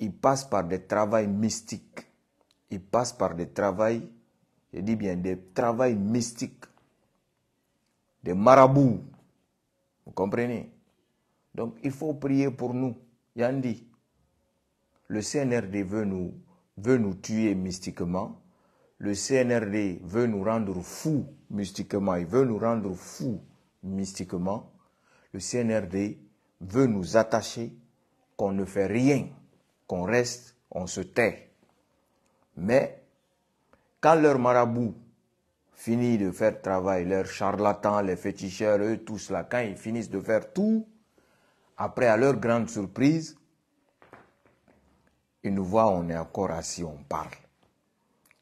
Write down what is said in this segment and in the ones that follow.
il passe par des travails mystiques. Il passe par des travails, je dis bien des travails mystiques, des marabouts. Vous comprenez Donc il faut prier pour nous. Yandi, le CNRD veut nous, veut nous tuer mystiquement. Le CNRD veut nous rendre fous mystiquement. Il veut nous rendre fous mystiquement. Le CNRD veut nous attacher qu'on ne fait rien qu'on reste, on se tait. Mais quand leur marabout finit de faire travail, leurs charlatans, les féticheurs, eux tous là, quand ils finissent de faire tout, après à leur grande surprise, ils nous voient, on est encore assis, on parle.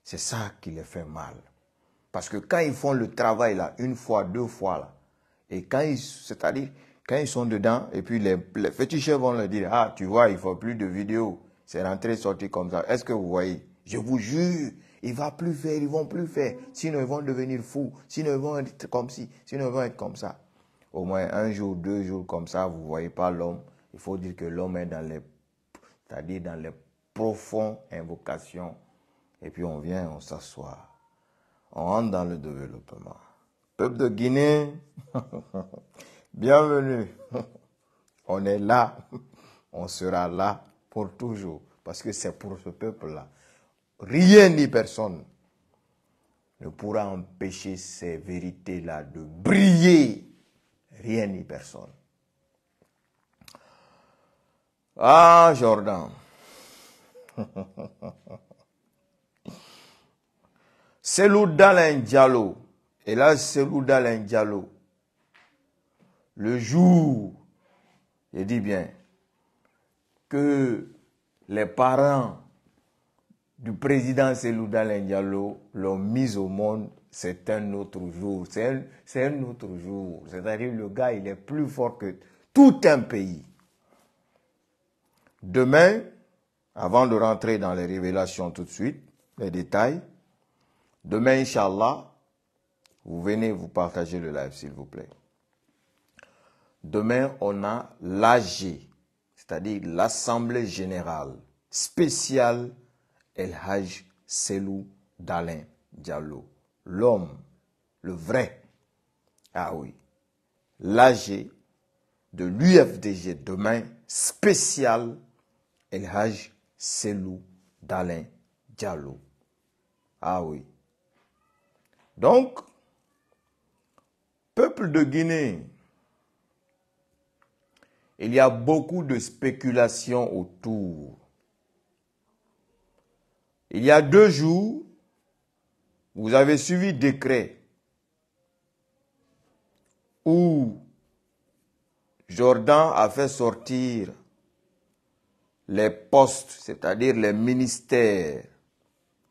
C'est ça qui les fait mal. Parce que quand ils font le travail là, une fois, deux fois là, et quand ils, c'est-à-dire, quand ils sont dedans, et puis les, les vont leur dire, ah, tu vois, il faut plus de vidéos. C'est rentré, sorti comme ça. Est-ce que vous voyez Je vous jure, il va plus faire, ils vont plus faire. Sinon, ils vont devenir fous. Sinon, ils vont être comme ci. Sinon, ils vont être comme ça. Au moins un jour, deux jours comme ça, vous voyez pas l'homme. Il faut dire que l'homme est dans les, c'est-à-dire dans les profondes invocations. Et puis on vient, on s'assoit. On rentre dans le développement. Peuple de Guinée. Bienvenue. On est là. On sera là pour toujours. Parce que c'est pour ce peuple-là. Rien ni personne ne pourra empêcher ces vérités-là de briller. Rien ni personne. Ah, Jordan. c'est l'udal Diallo. Et là, c'est Dalen Diallo le jour, je dis bien, que les parents du président Selouda Diallo l'ont mis au monde, c'est un autre jour. C'est un, autre jour. C'est-à-dire, le gars, il est plus fort que tout un pays. Demain, avant de rentrer dans les révélations tout de suite, les détails, demain, Inch'Allah, vous venez vous partager le live, s'il vous plaît. Demain, on a l'AG, c'est-à-dire l'Assemblée générale spéciale El Haj, Selou Dalin Diallo. L'homme, le vrai. Ah oui. L'AG de l'UFDG demain spécial El Haj, Selou Dalin Diallo. Ah oui. Donc, peuple de Guinée, il y a beaucoup de spéculations autour. Il y a deux jours, vous avez suivi décret où Jordan a fait sortir les postes, c'est-à-dire les ministères,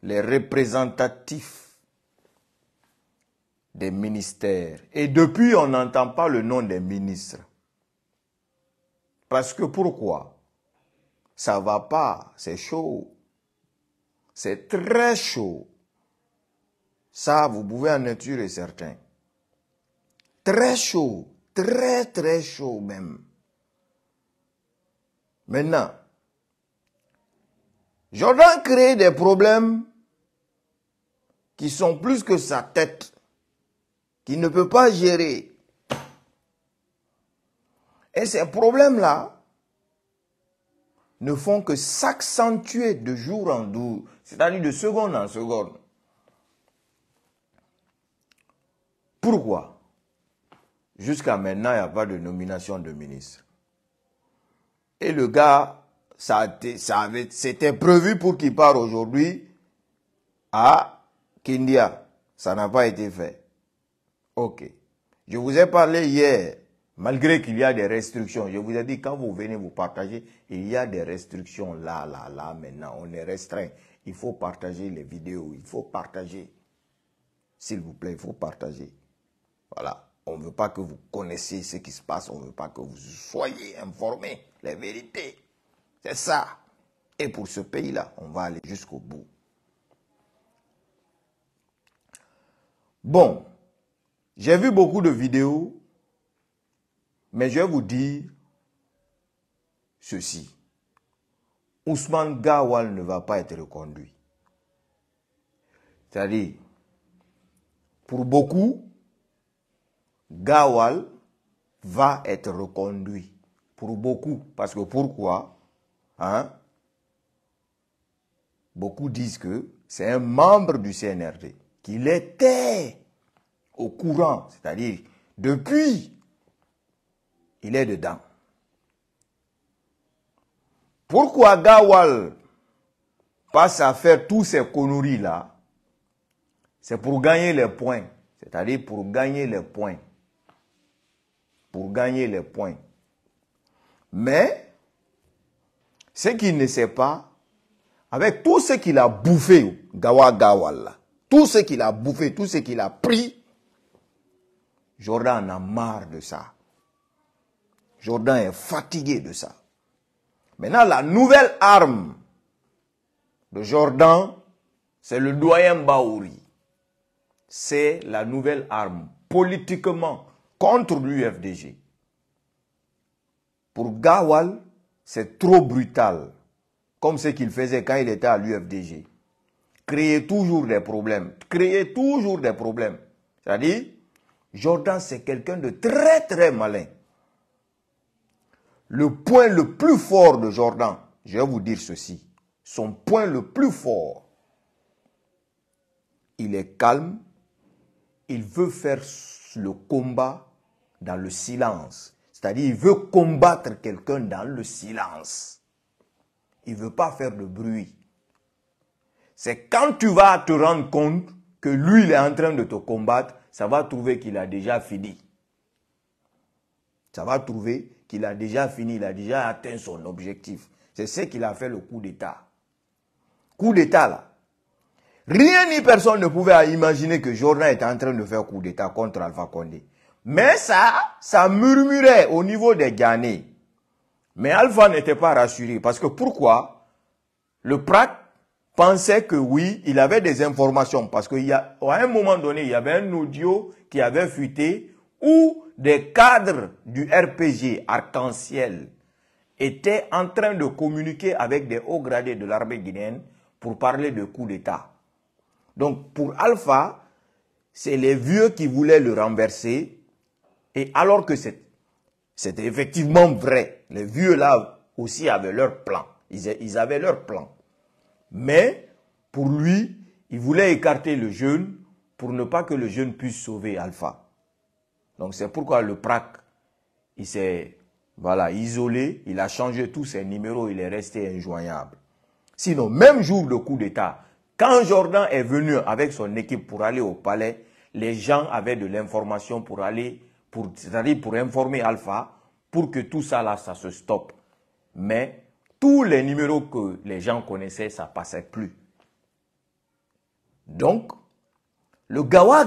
les représentatifs des ministères. Et depuis, on n'entend pas le nom des ministres. Parce que pourquoi Ça va pas, c'est chaud. C'est très chaud. Ça, vous pouvez en être sûr certain. Très chaud, très très chaud même. Maintenant, Jordan crée des problèmes qui sont plus que sa tête, qu'il ne peut pas gérer. Et ces problèmes-là ne font que s'accentuer de jour en jour, c'est-à-dire de seconde en seconde. Pourquoi Jusqu'à maintenant, il n'y a pas de nomination de ministre. Et le gars, ça, c'était prévu pour qu'il parte aujourd'hui à Kindia. Ça n'a pas été fait. Ok. Je vous ai parlé hier Malgré qu'il y a des restrictions, je vous ai dit, quand vous venez vous partager, il y a des restrictions là, là, là, maintenant, on est restreint. Il faut partager les vidéos, il faut partager. S'il vous plaît, il faut partager. Voilà. On ne veut pas que vous connaissiez ce qui se passe, on ne veut pas que vous soyez informés, les vérités. C'est ça. Et pour ce pays-là, on va aller jusqu'au bout. Bon, j'ai vu beaucoup de vidéos mais je vais vous dire ceci. Ousmane Gawal ne va pas être reconduit. C'est-à-dire, pour beaucoup, Gawal va être reconduit. Pour beaucoup. Parce que pourquoi hein? Beaucoup disent que c'est un membre du CNRD qu'il était au courant, c'est-à-dire depuis il est dedans. Pourquoi Gawal passe à faire tous ces conneries-là C'est pour gagner les points. C'est-à-dire pour gagner les points. Pour gagner les points. Mais, ce qu'il ne sait pas, avec tout ce qu'il a bouffé, Gawa Gawal, tout ce qu'il a bouffé, tout ce qu'il a pris, Jordan a marre de ça. Jordan est fatigué de ça. Maintenant, la nouvelle arme de Jordan, c'est le doyen Baouri. C'est la nouvelle arme politiquement contre l'UFDG. Pour Gawal, c'est trop brutal, comme ce qu'il faisait quand il était à l'UFDG. Créer toujours des problèmes, créer toujours des problèmes. C'est-à-dire, Jordan, c'est quelqu'un de très très malin le point le plus fort de Jordan, je vais vous dire ceci, son point le plus fort, il est calme, il veut faire le combat dans le silence. C'est-à-dire, il veut combattre quelqu'un dans le silence. Il ne veut pas faire de bruit. C'est quand tu vas te rendre compte que lui, il est en train de te combattre, ça va trouver qu'il a déjà fini. Ça va trouver qu'il a déjà fini, il a déjà atteint son objectif. C'est ce qu'il a fait le coup d'État. Coup d'État, là. Rien ni personne ne pouvait imaginer que Jordan était en train de faire coup d'État contre Alpha Condé. Mais ça, ça murmurait au niveau des Ghanais. Mais Alpha n'était pas rassuré. Parce que pourquoi Le Prat pensait que oui, il avait des informations. Parce qu'à un moment donné, il y avait un audio qui avait fuité où des cadres du RPG Arc-en-Ciel étaient en train de communiquer avec des hauts gradés de l'armée guinéenne pour parler de coup d'État. Donc pour Alpha, c'est les vieux qui voulaient le renverser, et alors que c'était effectivement vrai, les vieux là aussi avaient leur plan, ils, ils avaient leur plan. Mais pour lui, il voulait écarter le jeune pour ne pas que le jeune puisse sauver Alpha. Donc c'est pourquoi le PRAC, il s'est voilà, isolé, il a changé tous ses numéros, il est resté injoignable. Sinon, même jour le coup d'État, quand Jordan est venu avec son équipe pour aller au palais, les gens avaient de l'information pour aller, pour, cest pour informer Alpha, pour que tout ça là, ça se stoppe. Mais tous les numéros que les gens connaissaient, ça passait plus. Donc, le Gawa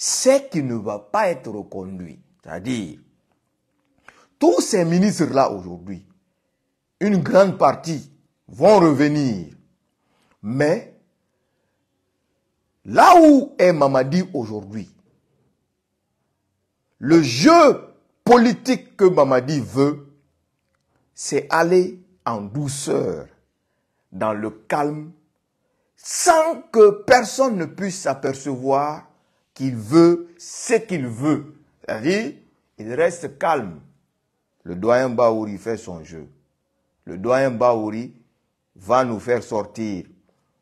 c'est qui ne va pas être reconduit. C'est-à-dire, tous ces ministres-là aujourd'hui, une grande partie vont revenir. Mais là où est Mamadi aujourd'hui, le jeu politique que Mamadi veut, c'est aller en douceur, dans le calme, sans que personne ne puisse s'apercevoir qu'il veut ce qu'il veut. cest il reste calme. Le doyen Baouri fait son jeu. Le doyen Baouri va nous faire sortir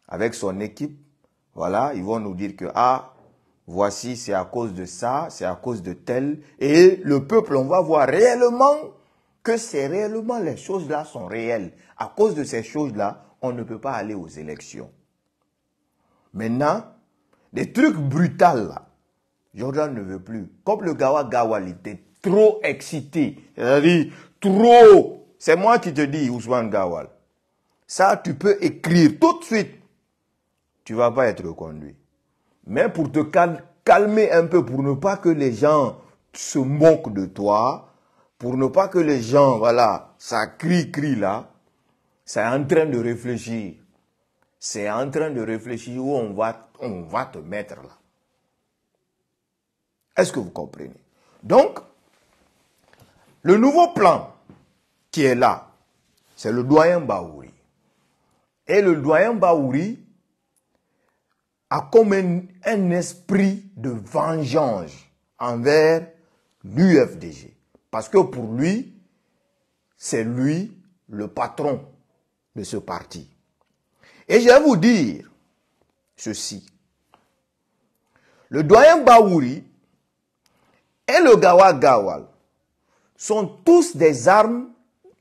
avec son équipe. Voilà, ils vont nous dire que, ah, voici, c'est à cause de ça, c'est à cause de tel. Et le peuple, on va voir réellement que c'est réellement, les choses-là sont réelles. À cause de ces choses-là, on ne peut pas aller aux élections. Maintenant, des trucs brutaux, là, Jordan ne veut plus. Comme le Gawa gawal, il était trop excité. C'est-à-dire, trop. C'est moi qui te dis, Ousmane Gawal. Ça, tu peux écrire tout de suite. Tu vas pas être conduit. Mais pour te calmer un peu, pour ne pas que les gens se moquent de toi, pour ne pas que les gens, voilà, ça crie, crie là, c'est en train de réfléchir. C'est en train de réfléchir où on va, on va te mettre là. Est-ce que vous comprenez Donc, le nouveau plan qui est là, c'est le doyen Baouri. Et le doyen Baouri a comme un, esprit de vengeance envers l'UFDG. Parce que pour lui, c'est lui le patron de ce parti. Et je vais vous dire ceci. Le doyen Baouri et le gawa gawal sont tous des armes,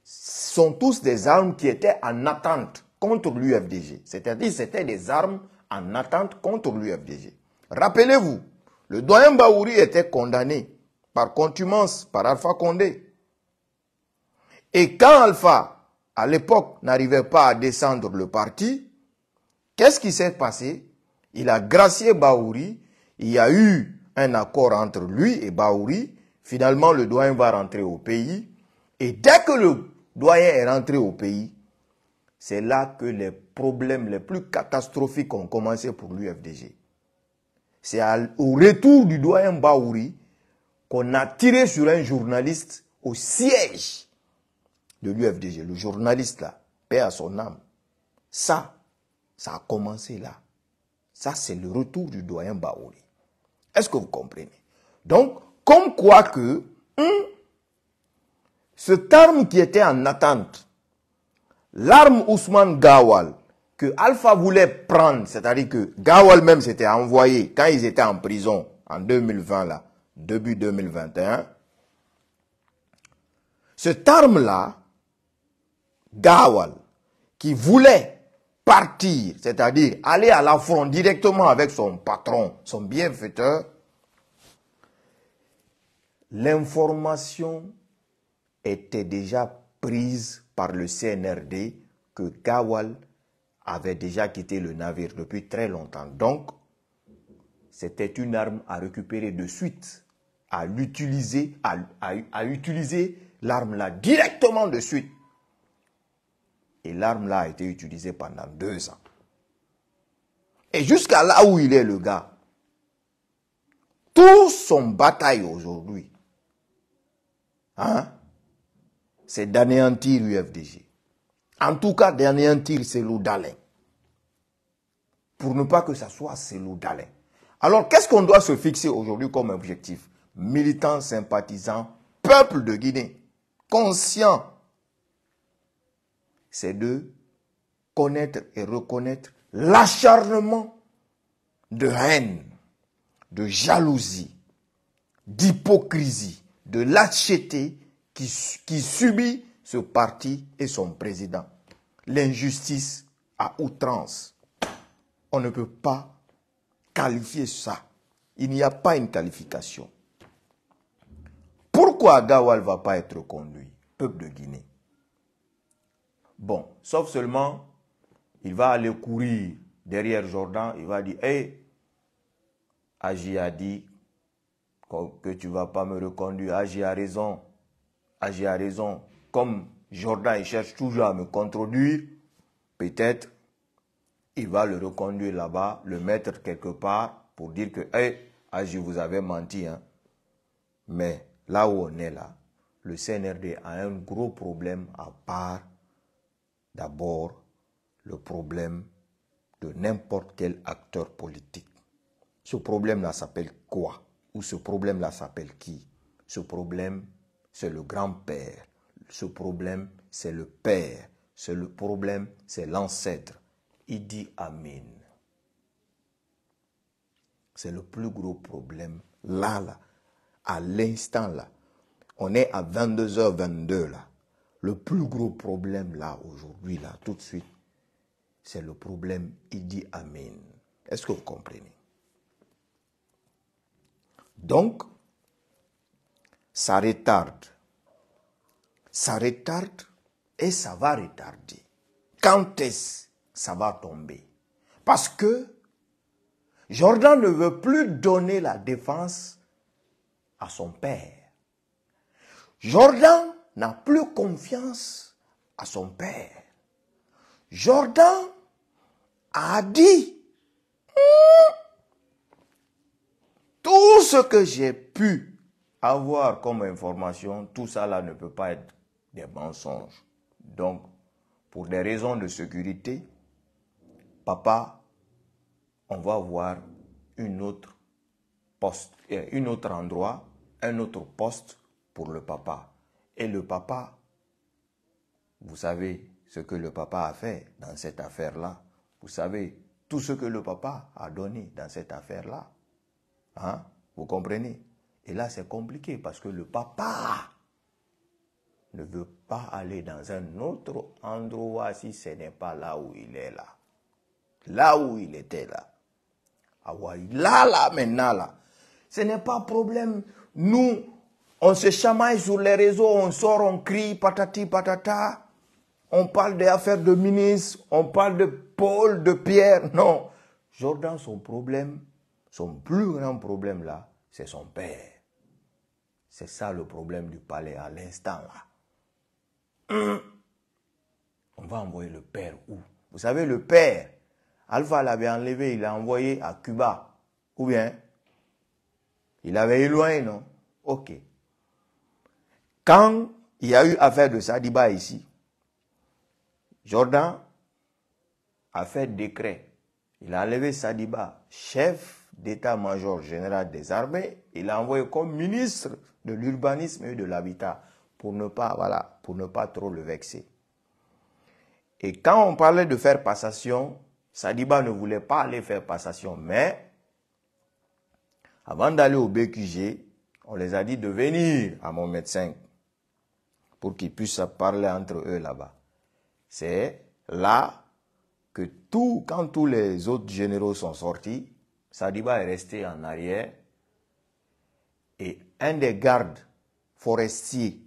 sont tous des armes qui étaient en attente contre l'UFDG. C'est-à-dire c'était des armes en attente contre l'UFDG. Rappelez-vous, le doyen Baouri était condamné par contumance par Alpha Condé. Et quand Alpha, à l'époque, n'arrivait pas à descendre le parti, qu'est-ce qui s'est passé Il a gracié Baouri, il y a eu un accord entre lui et Baouri. Finalement, le doyen va rentrer au pays. Et dès que le doyen est rentré au pays, c'est là que les problèmes les plus catastrophiques ont commencé pour l'UFDG. C'est au retour du doyen Baouri qu'on a tiré sur un journaliste au siège de l'UFDG. Le journaliste là, paix à son âme. Ça, ça a commencé là. Ça, c'est le retour du doyen Baouri. Est-ce que vous comprenez Donc, comme quoi que hum, cet arme qui était en attente, l'arme Ousmane Gawal, que Alpha voulait prendre, c'est-à-dire que Gawal même s'était envoyé quand ils étaient en prison en 2020 là, début 2021, cet arme là, Gawal, qui voulait partir, c'est-à-dire aller à l'affront directement avec son patron, son bienfaiteur, l'information était déjà prise par le CNRD que Gawal avait déjà quitté le navire depuis très longtemps. Donc, c'était une arme à récupérer de suite, à l'utiliser, à utiliser l'arme là directement de suite et l'arme-là a été utilisée pendant deux ans. Et jusqu'à là où il est, le gars, tout son bataille aujourd'hui, hein, c'est d'anéantir l'UFDG. En tout cas, d'anéantir Selou Dalin. Pour ne pas que ça soit Selou Dalin. Alors, qu'est-ce qu'on doit se fixer aujourd'hui comme objectif Militants, sympathisants, peuple de Guinée, conscient c'est de connaître et reconnaître l'acharnement de haine, de jalousie, d'hypocrisie, de lâcheté qui, subit ce parti et son président. L'injustice à outrance. On ne peut pas qualifier ça. Il n'y a pas une qualification. Pourquoi Gawal ne va pas être conduit, peuple de Guinée Bon, sauf seulement, il va aller courir derrière Jordan, il va dire, hé, Agi a dit que tu vas pas me reconduire. Agi a raison. Agi a raison. Comme Jordan il cherche toujours à me contredire, peut-être il va le reconduire là-bas, le mettre quelque part pour dire que, hé, hey, Agi, vous avez menti. Hein. Mais là où on est là, le CNRD a un gros problème à part d'abord le problème de n'importe quel acteur politique. Ce problème-là s'appelle quoi Ou ce problème-là s'appelle qui Ce problème, c'est le grand-père. Ce problème, c'est le père. C'est le problème, c'est l'ancêtre. Il dit Amin. C'est le plus gros problème là, là, à l'instant là. On est à 22h22 là. Le plus gros problème là aujourd'hui, là, tout de suite, c'est le problème il dit Amen. Est-ce que vous comprenez Donc, ça retarde. Ça retarde et ça va retarder. Quand est-ce ça va tomber Parce que Jordan ne veut plus donner la défense à son père. Jordan n'a plus confiance à son père. Jordan a dit, hum, tout ce que j'ai pu avoir comme information, tout ça là ne peut pas être des mensonges. Donc, pour des raisons de sécurité, papa, on va voir une autre poste, euh, un autre endroit, un autre poste pour le papa. Et le papa, vous savez ce que le papa a fait dans cette affaire-là. Vous savez tout ce que le papa a donné dans cette affaire-là. Hein? Vous comprenez Et là, c'est compliqué parce que le papa ne veut pas aller dans un autre endroit si ce n'est pas là où il est là. Là où il était là. Ah là, là, maintenant, là. Ce n'est pas un problème. Nous, on se chamaille sur les réseaux, on sort, on crie, patati patata. On parle des affaires de ministre, on parle de Paul, de Pierre. Non. Jordan, son problème, son plus grand problème là, c'est son père. C'est ça le problème du palais à l'instant là. Hein? On va envoyer le père où Vous savez, le père, Alpha l'avait enlevé, il l'a envoyé à Cuba. Ou bien, il l'avait éloigné, non Ok. Quand il y a eu affaire de Sadiba ici, Jordan a fait décret. Il a enlevé Sadiba, chef d'état-major général des armées, il l'a envoyé comme ministre de l'urbanisme et de l'habitat pour ne pas voilà, pour ne pas trop le vexer. Et quand on parlait de faire passation, Sadiba ne voulait pas aller faire passation, mais avant d'aller au BQG, on les a dit de venir à mon médecin pour qu'ils puissent parler entre eux là-bas. C'est là que tout, quand tous les autres généraux sont sortis, Sadiba est resté en arrière et un des gardes forestiers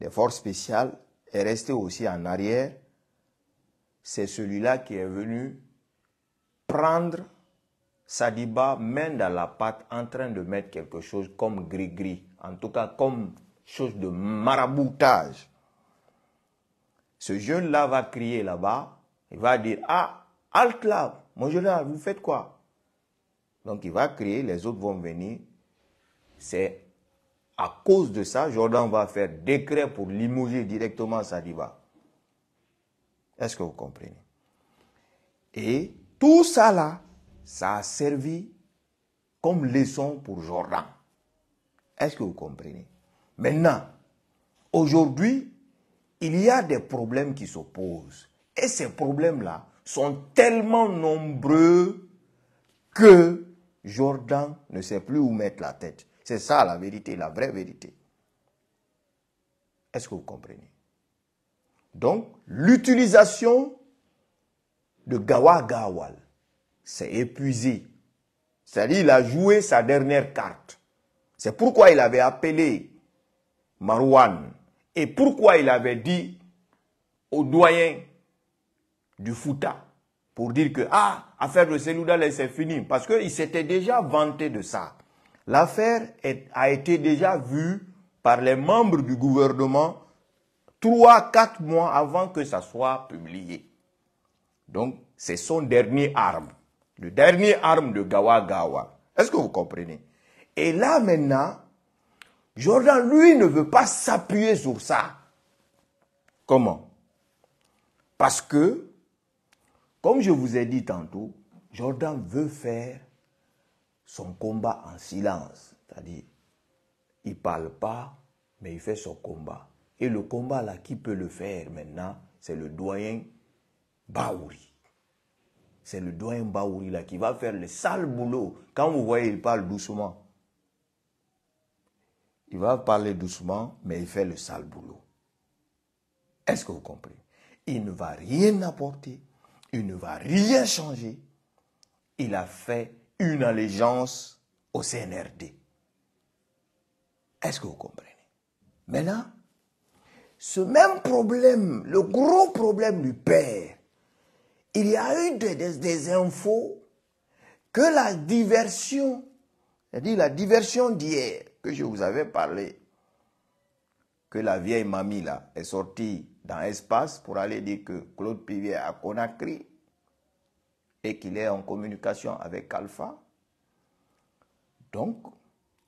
des forces spéciales est resté aussi en arrière. C'est celui-là qui est venu prendre Sadiba main dans la patte en train de mettre quelque chose comme gris-gris, en tout cas comme chose de maraboutage. Ce jeune-là va crier là-bas, il va dire, ah, halt là, mon jeune vous faites quoi Donc il va crier, les autres vont venir. C'est à cause de ça, Jordan va faire décret pour limoger directement Sadiba. Est-ce que vous comprenez Et tout ça là, ça a servi comme leçon pour Jordan. Est-ce que vous comprenez Maintenant, aujourd'hui, il y a des problèmes qui s'opposent. Et ces problèmes-là sont tellement nombreux que Jordan ne sait plus où mettre la tête. C'est ça la vérité, la vraie vérité. Est-ce que vous comprenez Donc, l'utilisation de Gawa Gawal s'est épuisée. C'est-à-dire, il a joué sa dernière carte. C'est pourquoi il avait appelé Marouane et pourquoi il avait dit au doyen du Fouta pour dire que, ah, affaire de elle c'est fini, parce qu'il s'était déjà vanté de ça. L'affaire a été déjà vue par les membres du gouvernement trois, quatre mois avant que ça soit publié. Donc, c'est son dernier arme, le dernier arme de Gawa Gawa. Est-ce que vous comprenez Et là maintenant, Jordan, lui, ne veut pas s'appuyer sur ça. Comment Parce que, comme je vous ai dit tantôt, Jordan veut faire son combat en silence. C'est-à-dire, il ne parle pas, mais il fait son combat. Et le combat, là, qui peut le faire maintenant C'est le doyen Baouri. C'est le doyen Baouri, là, qui va faire le sale boulot. Quand vous voyez, il parle doucement. Il va parler doucement, mais il fait le sale boulot. Est-ce que vous comprenez Il ne va rien apporter. Il ne va rien changer. Il a fait une allégeance au CNRD. Est-ce que vous comprenez Maintenant, ce même problème, le gros problème du père, il y a eu des, infos que la diversion, c'est-à-dire la diversion d'hier, je vous avais parlé que la vieille mamie là est sortie dans l'espace pour aller dire que Claude Pivier a Conakry et qu'il est en communication avec Alpha. Donc,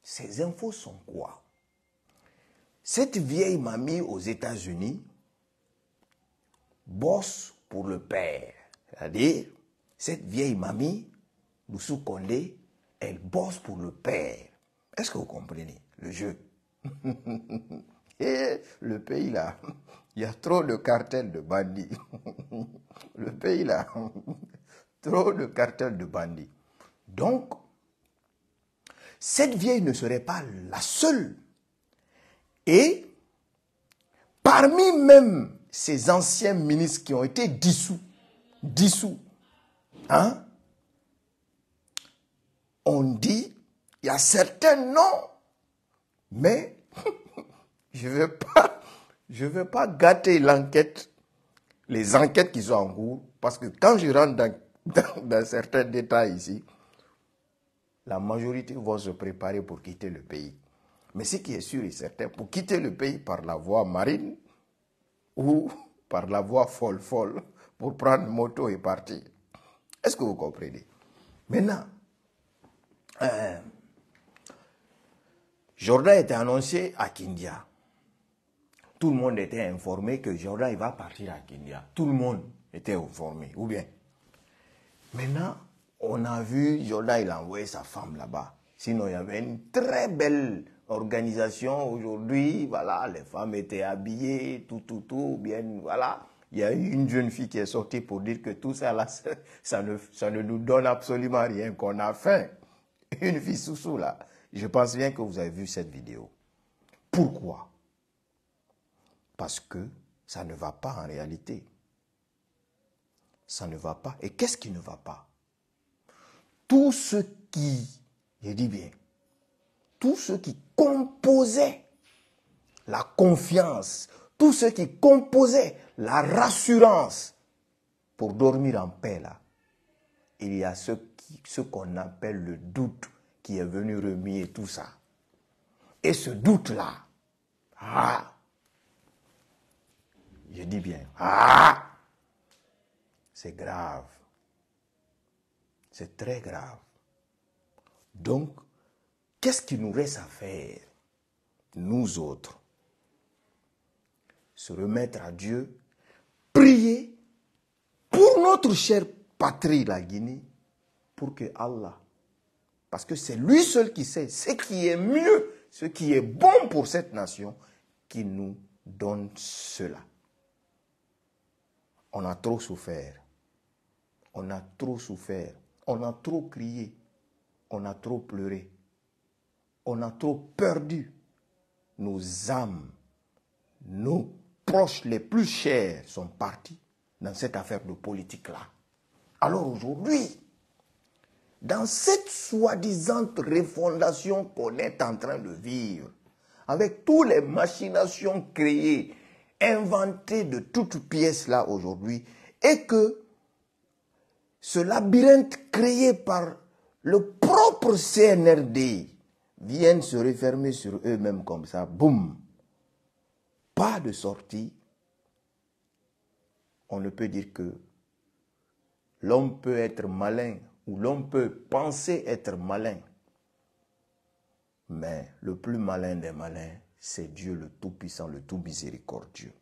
ces infos sont quoi Cette vieille mamie aux États-Unis bosse pour le père. C'est-à-dire, cette vieille mamie, nous Condé, elle bosse pour le père. Est-ce que vous comprenez le jeu Et eh, le pays là, il y a trop de cartels de bandits. Le pays là, trop de cartels de bandits. Donc, cette vieille ne serait pas la seule. Et parmi même ces anciens ministres qui ont été dissous, dissous, hein, on dit il y a certains noms, mais je ne veux pas, veux pas gâter l'enquête, les enquêtes qui sont en cours, parce que quand je rentre dans, dans, certains détails ici, la majorité vont se préparer pour quitter le pays. Mais ce qui est sûr et certain, pour quitter le pays par la voie marine ou par la voie folle-folle, pour prendre moto et partir. Est-ce que vous comprenez Maintenant, euh, Jordan était annoncé à Kindia. Tout le monde était informé que Jordan il va partir à Kindia. Tout le monde était informé, ou bien. Maintenant, on a vu Jordan, il a envoyé sa femme là-bas. Sinon, il y avait une très belle organisation aujourd'hui. Voilà, les femmes étaient habillées, tout, tout, tout, bien, voilà. Il y a eu une jeune fille qui est sortie pour dire que tout ça, ça, ne, ça ne nous donne absolument rien, qu'on a faim. Une fille sous-sous, là. Je pense bien que vous avez vu cette vidéo. Pourquoi Parce que ça ne va pas en réalité. Ça ne va pas. Et qu'est-ce qui ne va pas Tout ce qui, je dis bien, tout ce qui composait la confiance, tout ce qui composait la rassurance pour dormir en paix là, il y a ce qu'on appelle le doute qui est venu remuer tout ça. Et ce doute-là, ah, je dis bien, ah, c'est grave. C'est très grave. Donc, qu'est-ce qui nous reste à faire, nous autres Se remettre à Dieu, prier pour notre chère patrie, la Guinée, pour que Allah parce que c'est lui seul qui sait ce qui est mieux, ce qui est bon pour cette nation, qui nous donne cela. On a trop souffert. On a trop souffert. On a trop crié. On a trop pleuré. On a trop perdu nos âmes. Nos proches les plus chers sont partis dans cette affaire de politique-là. Alors aujourd'hui, dans cette soi-disant refondation qu'on est en train de vivre, avec toutes les machinations créées, inventées de toutes pièces là aujourd'hui, et que ce labyrinthe créé par le propre CNRD vienne se refermer sur eux-mêmes comme ça, boum, pas de sortie, on ne peut dire que l'homme peut être malin où l'on peut penser être malin. Mais le plus malin des malins, c'est Dieu le Tout-Puissant, le Tout-Miséricordieux.